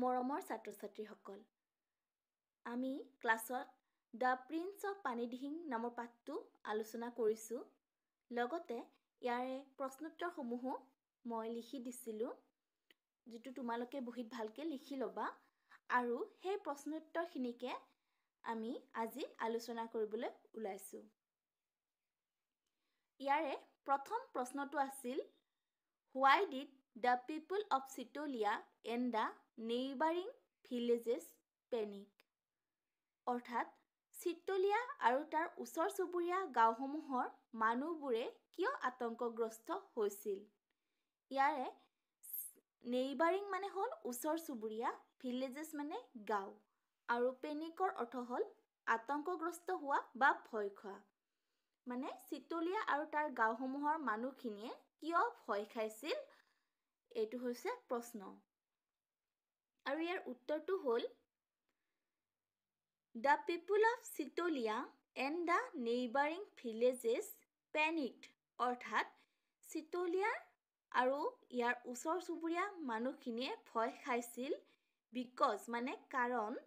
মৰমৰ ছাত্ৰ ছাত্ৰীসকল আমি ক্লাছত দ্য প্ৰিন্স অফ পানীদিহিং নামৰ পাঠটো আলোচনা কৰিছোঁ লগতে ইয়াৰে প্ৰশ্নোত্তৰসমূহো মই লিখি দিছিলোঁ যিটো তোমালোকে বহুত ভালকৈ লিখি ল'বা আৰু সেই প্ৰশ্নোত্তৰখিনিকে আমি আজি আলোচনা কৰিবলৈ ওলাইছোঁ ইয়াৰে প্ৰথম প্ৰশ্নটো আছিল why did the people of Chitalia and the neighbouring villages panic অৰ্থাৎ চিটলিয়া আৰু তাৰ ওচৰ চুবুৰীয়া গাঁওসমূহৰ মানুহবোৰে কিয় আতংকগ্ৰস্ত হৈছিল ইয়াৰে নেইবাৰিং মানে হ'ল ওচৰ চুবুৰীয়া ভিলেজেছ মানে গাঁও আৰু পেনিকৰ অৰ্থ হ'ল আতংকগ্ৰস্ত হোৱা বা ভয় খোৱা মানে চিটলীয়া আৰু তাৰ গাঁওসমূহৰ মানুহখিনিয়ে কিয় ভয় খাইছিল এইটো হৈছে প্ৰশ্ন আৰু ইয়াৰ উত্তৰটো হ'ল the people of Chitalia and the neighbouring villages panicked অৰ্থাৎ চিতলীয়াৰ আৰু ইয়াৰ ওচৰ চুবুৰীয়া মানুহখিনিয়ে ভয় খাইছিল বিকজ মানে কাৰণ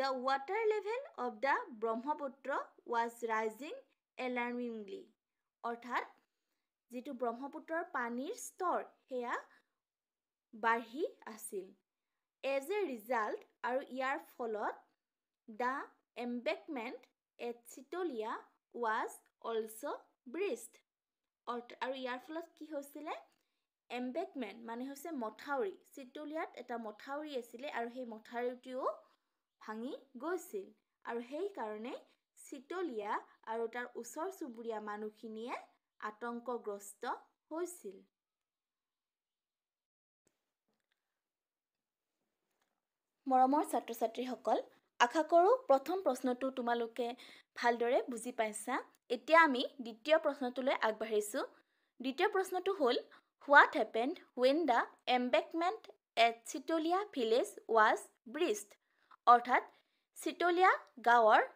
the water level of the Brahmaputra was rising alarmingly অৰ্থাৎ যিটো ব্ৰহ্মপুত্ৰৰ পানীৰ স্তৰ সেয়া বাঢ়ি আছিল এজ এ ৰিজাল্ট আৰু ইয়াৰ ফলত দ্য এম্বেকমেণ্ট এটচিটলিয়া ৱাজ অলছ' ব্ৰিষ্ট অৰ্থ আৰু ইয়াৰ ফলত কি হৈছিলে এম্বেকমেণ্ট মানে হৈছে মথাউৰি চিটলিয়াত এটা মথাউৰি আছিলে আৰু সেই মথাউৰিটোও ভাঙি গৈছিল আৰু সেইকাৰণে চিটলিয়া আৰু তাৰ ওচৰ চুবুৰীয়া মানুহখিনিয়ে আতংকগ্ৰস্ত হৈছিল মৰমৰ ছাত্ৰ ছাত্ৰীসকল আশা কৰোঁ প্ৰথম প্ৰশ্নটো তোমালোকে ভালদৰে বুজি পাইছা এতিয়া আমি দ্বিতীয় প্ৰশ্নটোলৈ আগবাঢ়িছোঁ দ্বিতীয় প্ৰশ্নটো হ'ল what happened when the embankment at Chitalia village was breached অৰ্থাৎ চিটলীয়া গাঁৱৰ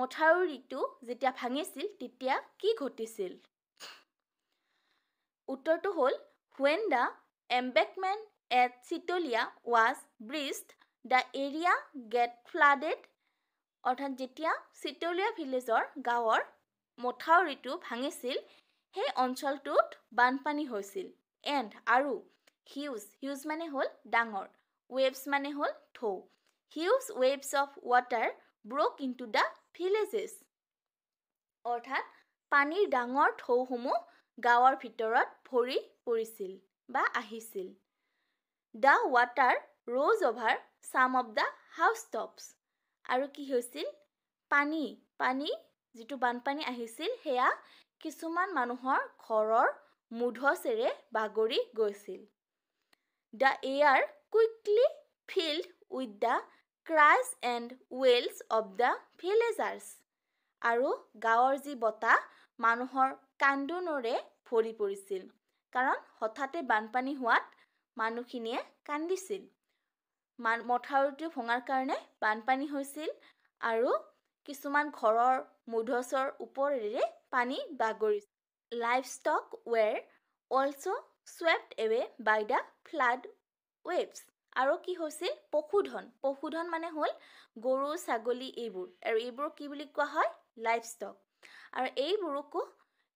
মথাউৰিটো যেতিয়া ভাঙিছিল তেতিয়া কি ঘটিছিল উত্তৰটো হ'ল when the embankment at Chitalia was breached the area got flooded অৰ্থাৎ যেতিয়া চিতলীয়া ভিলেজৰ গাঁৱৰ মথাউৰিটো ভাঙিছিল সেই অঞ্চলটোত বানপানী হৈছিল এণ্ড আৰু হিউজ হিউজ মানে হ'ল ডাঙৰ ৱেভছ মানে হ'ল though huge waves of water broke into the villages অৰ্থাৎ পানীৰ ডাঙৰ ঢৌসমূহ গাঁৱৰ ভিতৰত ভৰি পৰিছিল বা আহিছিল the water rose over some of the house tops আৰু কি হৈছিল পানী পানী যিটো বানপানী আহিছিল সেয়া কিছুমান মানুহৰ ঘৰৰ মুধচেৰে বাগৰি গৈছিল the air quickly filled with the cries and wails of the villagers আৰু গাঁৱৰ যি বতাহ মানুহৰ কান্দোনৰে ভৰি পৰিছিল কাৰণ হঠাতে বানপানী হোৱাত মানুহখিনিয়ে কান্দিছিল মান মথাউৰিটো ভঙাৰ কাৰণে বানপানী হৈছিল আৰু কিছুমান ঘৰৰ মধুচৰ ওপৰেৰে পানী বাগৰিছিল livestock were also' swept away by the flood waves আৰু কি হৈছিল পশুধন পশুধন মানে হ'ল গৰু ছাগলী এইবোৰ আৰু এইবোৰ কি বুলি কোৱা হয় লাইফ ষ্টক আৰু এইবোৰকো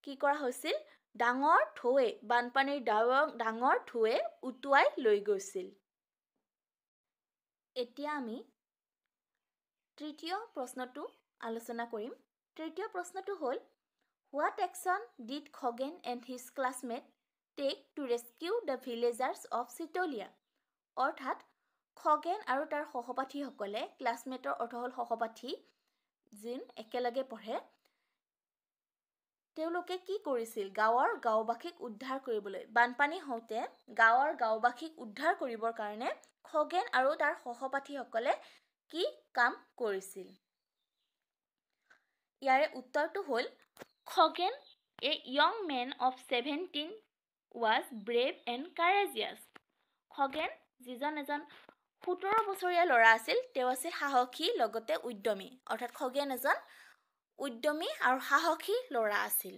কি কৰা হৈছিল ডাঙৰ ঢৌৱে বানপানীৰ ডাঙৰ ডাঙৰ ঢৌৱে উটুৱাই লৈ গৈছিল এতিয়া আমি তৃতীয় প্ৰশ্নটো আলোচনা কৰিম তৃতীয় প্ৰশ্নটো হ'ল what action did Khagen and his classmate take to rescue the villagers of Chitalia অৰ্থাৎ খগেন আৰু তাৰ সহপাঠীসকলে ক্লাছমেটৰ অৰ্থ হ'ল সহপাঠী যোন একেলগে পঢ়ে তেওঁলোকে কি কৰিছিল গাঁৱৰ গাঁওবাসীক উদ্ধাৰ কৰিবলৈ বানপানী হওঁতে গাঁৱৰ গাঁওবাসীক উদ্ধাৰ কৰিবৰ কাৰণে খগেন আৰু তাৰ সহপাঠীসকলে কি কাম কৰিছিল ইয়াৰে উত্তৰটো হ'ল Khagen a young man of seventeen was brave and courageous Khagen যিজন এজন সোতৰ বছৰীয়া ল'ৰা আছিল তেওঁ আছিল সাহসী লগতে উদ্যমী অৰ্থাৎ খগেন এজন উদ্যমী আৰু সাহসী ল'ৰা আছিল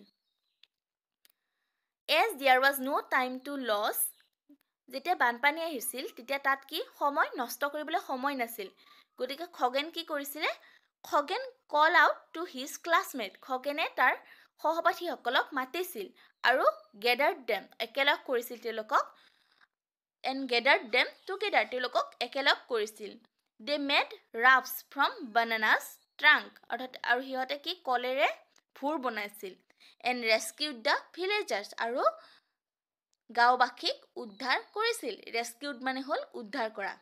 as there was no' time to lose যেতিয়া বানপানী আহিছিল তেতিয়া তাত কি সময় নষ্ট কৰিবলৈ সময় নাছিল গতিকে খগেন কি কৰিছিলে Khagen call out to his classmate খগেনে তাৰ সহপাঠীসকলক মাতিছিল আৰু গেডাৰ ডেম একেলগ কৰিছিল তেওঁলোকক এণ্ড গেডাৰ ডেম টুগেডাৰ তেওঁলোকক একেলগ কৰিছিল they made rafts from bananas trunk অৰ্থাৎ আৰু সিহঁতে কি কলেৰে ভূৰ বনাইছিল এণ্ড ৰেস্কিউ দ্য ভিলেজাৰ্ছ আৰু গাঁওবাসীক উদ্ধাৰ কৰিছিল ৰেস্কিউ মানে হ'ল উদ্ধাৰ কৰা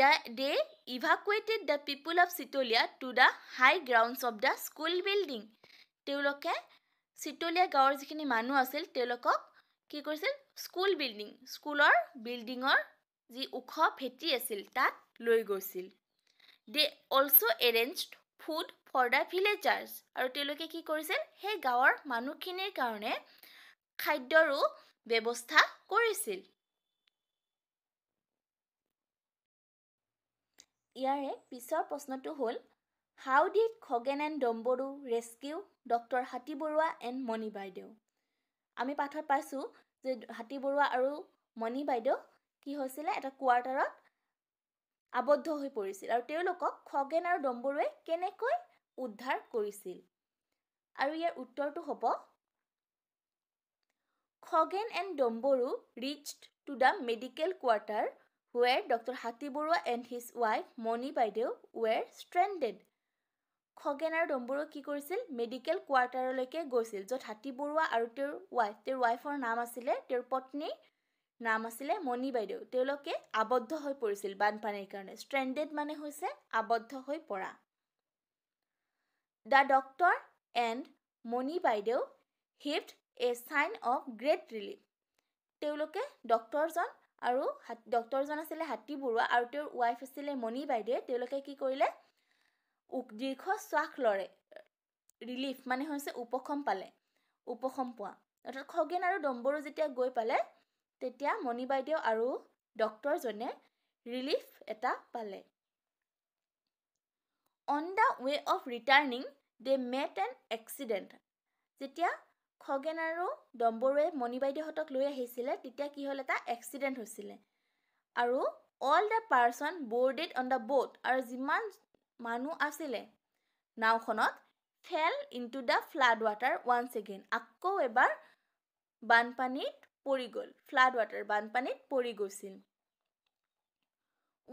the they evacuated the people of Chitalia to the high grounds of the school building তেওঁলোকে চিতলীয়া গাঁৱৰ যিখিনি মানুহ আছিল তেওঁলোকক কি কৰিছিল স্কুল বিল্ডিং স্কুলৰ বিল্ডিঙৰ যি ওখ ভেটি আছিল তাত লৈ গৈছিল they also' arranged food for the villagers আৰু তেওঁলোকে কি কৰিছিল সেই গাঁৱৰ মানুহখিনিৰ কাৰণে খাদ্যৰো ব্যৱস্থা কৰিছিল ইয়াৰে পিছৰ প্ৰশ্নটো হ'ল how did Khagen and Dambaru rescue doctor Hati Barua and Moni বাইদেউ আমি পাঠত পাইছোঁ যে হাতী বৰুৱা আৰু মণি বাইদেউ কি হৈছিলে এটা কোৱাৰ্টাৰত আবদ্ধ হৈ পৰিছিল আৰু তেওঁলোকক খগেন আৰু ডম্বৰুৱে কেনেকৈ উদ্ধাৰ কৰিছিল আৰু ইয়াৰ উত্তৰটো হ'ব Khagen and Dambaru reached to the medical quarter where doctor Hati Barua and his wife Moni Baideu were ষ্ট্ৰেণ্ডেড Khagen আৰু ডম্বৰুৱে কি কৰিছিল মেডিকেল কোৱাৰ্টাৰলৈকে গৈছিল য'ত হাতী বৰুৱা আৰু তেওঁৰ ৱাইফ তেওঁৰ ৱাইফৰ নাম আছিলে তেওঁৰ পত্নীৰ নাম আছিলে মণি বাইদেউ তেওঁলোকে আবদ্ধ হৈ পৰিছিল বানপানীৰ কাৰণে ষ্ট্ৰেণ্ডেড মানে হৈছে আবদ্ধ হৈ পৰা the doctor and Moni Baideu heaved a sigh of great relief তেওঁলোকে ডক্টৰজন আৰু ডক্টৰজন আছিলে হাতী বৰুৱা আৰু তেওঁৰ ৱাইফ আছিলে মণি বাইদেৱে তেওঁলোকে কি কৰিলে দীৰ্ঘ শ্বাস লৰে ৰিলিফ মানে হৈছে উপশম পালে উপশম পোৱা অৰ্থাৎ খগেন আৰু ডম্বৰু যেতিয়া গৈ পালে তেতিয়া মণি বাইদেউ আৰু ডক্টৰজনে ৰিলিফ এটা পালে on the way of returning they met an accident যেতিয়া খগেন আৰু ডম্বৰুৱে মণি বাইদেউহঁতক লৈ আহিছিলে তেতিয়া কি হ'ল এটা এক্সিডেণ্ট হৈছিলে আৰু all the person boarded on the boat আৰু যিমান মানুহ আছিলে নাওখনত fell into the flood water one second আকৌ এবাৰ বানপানীত পৰি গ'ল ফ্লাড ৱাটাৰ বানপানীত পৰি গৈছিল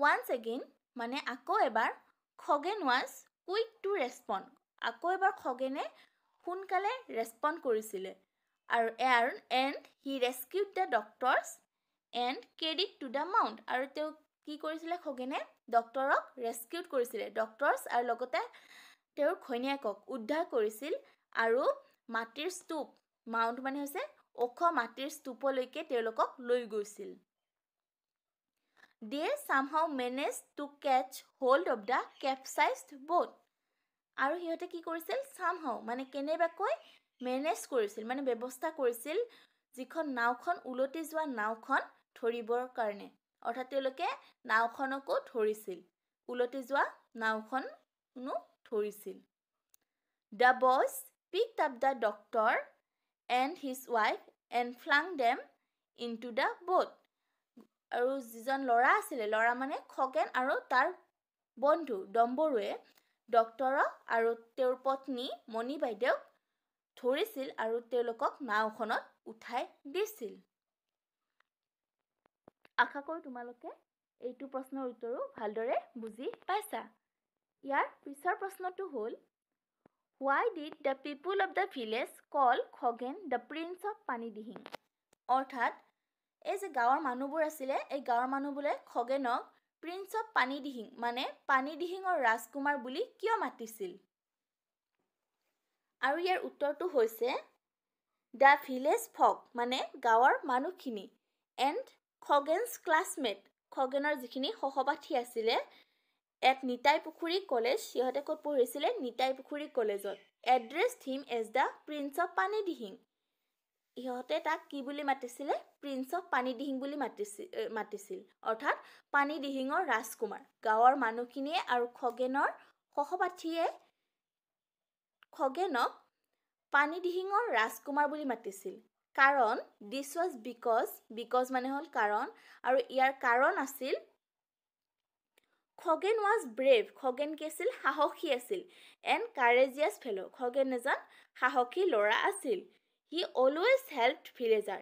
ৱান্স এগেইন মানে আকৌ এবাৰ Khagen was quick to respond আকৌ এবাৰ খগেনে সোনকালে ৰেচপণ্ড কৰিছিলে আৰু এয়াৰ and he rescued the doctors and carried to the mount আৰু তেওঁ কি কৰিছিলে খগেনে ডক্টৰক ৰেস্কিউড কৰিছিলে ডক্টৰছ আৰু লগতে তেওঁৰ ঘৈণীয়েকক উদ্ধাৰ কৰিছিল আৰু মাটিৰ স্তূপ মাউণ্ট মানে হৈছে ওখ মাটিৰ স্তূপলৈকে তেওঁলোকক লৈ গৈছিল they somehow managed to catch hold of the capsized boat আৰু সিহঁতে কি কৰিছিল চাম হাউ মানে কেনেবাকৈ মেনেজ কৰিছিল মানে ব্যৱস্থা কৰিছিল যিখন নাওখন ওলটি যোৱা নাওখন ধৰিবৰ কাৰণে অৰ্থাৎ তেওঁলোকে নাওখনকো ধৰিছিল ওলটি যোৱা নাওখনো ধৰিছিল the boys pick up the doctor and his wife and flung them into the boat আৰু যিজন ল'ৰা আছিলে ল'ৰা মানে খগেন আৰু তাৰ বন্ধু ডম্বৰুৱে ডক্তৰক আৰু তেওঁৰ পত্নী মণি বাইদেউক ধৰিছিল আৰু তেওঁলোকক নাওখনত উঠাই দিছিল আশা কৰোঁ তোমালোকে এইটো প্ৰশ্নৰ উত্তৰো ভালদৰে বুজি পাইছা ইয়াৰ পিছৰ প্ৰশ্নটো হ'ল why did the people of the village call Khagen the prince of Pani Dihing অৰ্থাৎ এই যে গাঁৱৰ মানুহবোৰ আছিলে এই গাঁৱৰ মানুহবোৰে খগেনক প্ৰিন্স অৱ পানী দিহিং মানে পানী দিহিঙৰ ৰাজকুমাৰ বুলি কিয় মাতিছিল আৰু ইয়াৰ উত্তৰটো হৈছে দ্য ভিলেজ ফক মানে গাঁৱৰ মানুহখিনি এণ্ড খগেনছ ক্লাছমেট খগেনৰ যিখিনি সহপাঠী আছিলে এট নিতাই পুখুৰী কলেজ সিহঁতে ক'ত পঢ়িছিলে নিতাই পুখুৰী কলেজত addressed them as the prince of Pani Dihing সিহঁতে তাক কি বুলি মাতিছিলে প্ৰিন্স অফ পানী দিহিং বুলি মাতিছিল মাতিছিল অৰ্থাৎ পানী দিহিঙৰ ৰাজকুমাৰ গাঁৱৰ মানুহখিনিয়ে আৰু খগেনৰ সহপাঠীয়ে খগেনক পানী দিহিঙৰ ৰাজকুমাৰ বুলি মাতিছিল কাৰণ দিছ ৱাজ বিকজ বিকজ মানে হ'ল কাৰণ আৰু ইয়াৰ কাৰণ আছিল খগেন ৱাজ ব্ৰেভ খগেন কি আছিল সাহসী আছিল এণ্ড কাৰেজিয়াছ ফেল' খগেন এজন সাহসী ল'ৰা আছিল হি অলৱেজ হেল্প ভিলেজাৰ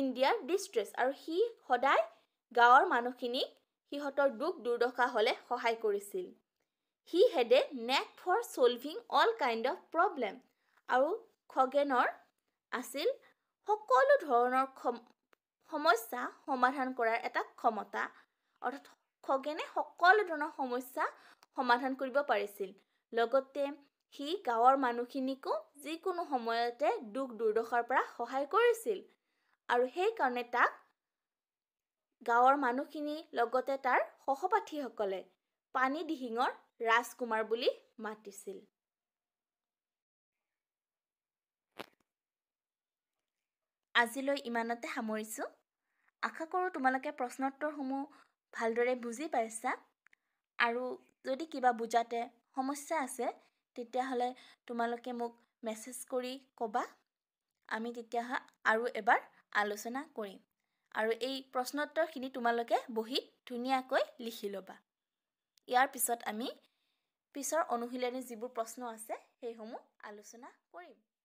ইণ্ডিয়াৰ ডিষ্ট্ৰেছ আৰু সি সদায় গাঁৱৰ মানুহখিনিক সিহঁতৰ দুখ দুৰ্দশা হ'লে সহায় কৰিছিল he had a knack for solving all kind of problem আৰু খগেনৰ আছিল সকলো ধৰণৰ সমস্যা সমাধান কৰাৰ এটা ক্ষমতা অৰ্থাৎ খগেনে সকলো ধৰণৰ সমস্যা সমাধান কৰিব পাৰিছিল লগতে সি গাঁৱৰ মানুহখিনিকো যিকোনো সময়তে দুখ দুৰ্দশাৰ পৰা সহায় কৰিছিল আৰু সেইকাৰণে তাক গাঁৱৰ মানুহখিনি লগতে তাৰ সহপাঠীসকলে পানী দিহিঙৰ ৰাজকুমাৰ বুলি মাতিছিল আজিলৈ ইমানতে সামৰিছোঁ আশা কৰোঁ তোমালোকে প্ৰশ্নোত্তৰসমূহ ভালদৰে বুজি পাইছা আৰু যদি কিবা বুজাতে সমস্যা আছে তেতিয়াহ'লে তোমালোকে মোক মেছেজ কৰি ক'বা আমি তেতিয়া আৰু এবাৰ আলোচনা কৰিম আৰু এই প্ৰশ্নোত্তৰখিনি তোমালোকে বহি ধুনীয়াকৈ লিখি ল'বা ইয়াৰ পিছত আমি পিছৰ অনুশীলনী যিবোৰ প্ৰশ্ন আছে সেইসমূহ আলোচনা কৰিম